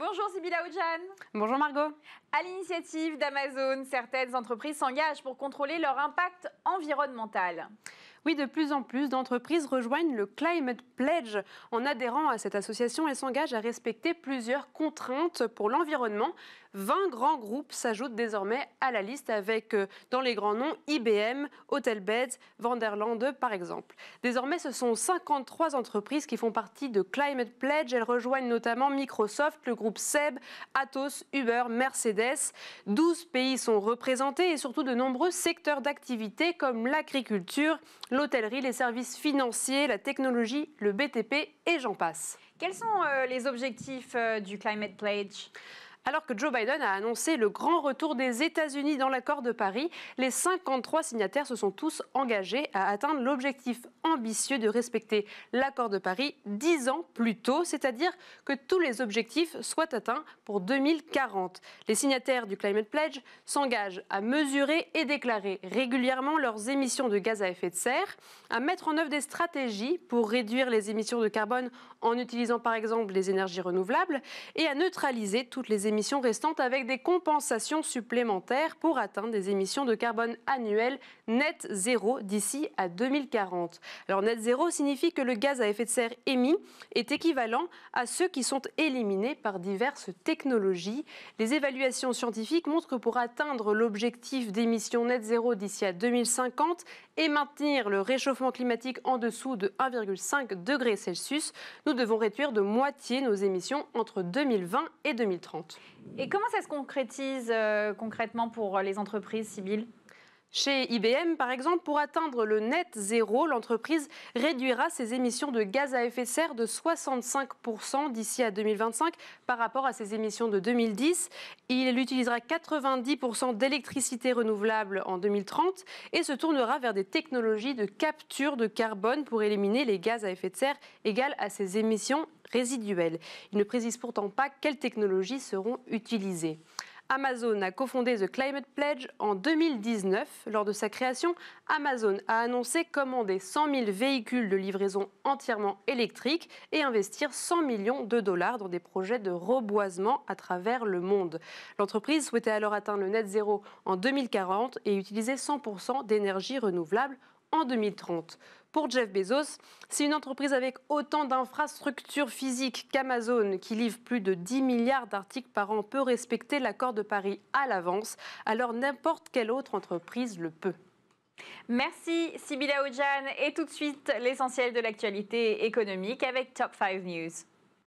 Bonjour Sibylla Oudjan. Bonjour Margot. À l'initiative d'Amazon, certaines entreprises s'engagent pour contrôler leur impact environnemental. Oui, de plus en plus d'entreprises rejoignent le Climate Pledge en adhérant à cette association elles s'engagent à respecter plusieurs contraintes pour l'environnement. 20 grands groupes s'ajoutent désormais à la liste avec, euh, dans les grands noms, IBM, Hotelbeds, Vanderlande par exemple. Désormais, ce sont 53 entreprises qui font partie de Climate Pledge. Elles rejoignent notamment Microsoft, le groupe Seb, Atos, Uber, Mercedes. 12 pays sont représentés et surtout de nombreux secteurs d'activité comme l'agriculture, l'hôtellerie, les services financiers, la technologie, le BTP et j'en passe. Quels sont euh, les objectifs euh, du Climate Pledge alors que Joe Biden a annoncé le grand retour des États-Unis dans l'accord de Paris, les 53 signataires se sont tous engagés à atteindre l'objectif ambitieux de respecter l'accord de Paris 10 ans plus tôt, c'est-à-dire que tous les objectifs soient atteints pour 2040. Les signataires du Climate Pledge s'engagent à mesurer et déclarer régulièrement leurs émissions de gaz à effet de serre, à mettre en œuvre des stratégies pour réduire les émissions de carbone en utilisant par exemple les énergies renouvelables et à neutraliser toutes les émissions émissions restantes avec des compensations supplémentaires pour atteindre des émissions de carbone annuelles net zéro d'ici à 2040. Alors net zéro signifie que le gaz à effet de serre émis est équivalent à ceux qui sont éliminés par diverses technologies. Les évaluations scientifiques montrent que pour atteindre l'objectif d'émissions net zéro d'ici à 2050 et maintenir le réchauffement climatique en dessous de 1,5 degré Celsius, nous devons réduire de moitié nos émissions entre 2020 et 2030. Et comment ça se concrétise euh, concrètement pour les entreprises, civiles chez IBM, par exemple, pour atteindre le net zéro, l'entreprise réduira ses émissions de gaz à effet de serre de 65% d'ici à 2025 par rapport à ses émissions de 2010. Il utilisera 90% d'électricité renouvelable en 2030 et se tournera vers des technologies de capture de carbone pour éliminer les gaz à effet de serre égales à ses émissions résiduelles. Il ne précise pourtant pas quelles technologies seront utilisées. Amazon a cofondé The Climate Pledge en 2019. Lors de sa création, Amazon a annoncé commander 100 000 véhicules de livraison entièrement électriques et investir 100 millions de dollars dans des projets de reboisement à travers le monde. L'entreprise souhaitait alors atteindre le net zéro en 2040 et utiliser 100% d'énergie renouvelable en 2030. Pour Jeff Bezos, si une entreprise avec autant d'infrastructures physiques qu'Amazon, qui livre plus de 10 milliards d'articles par an, peut respecter l'accord de Paris à l'avance, alors n'importe quelle autre entreprise le peut. Merci Sibylla Ojan et tout de suite l'essentiel de l'actualité économique avec Top 5 News.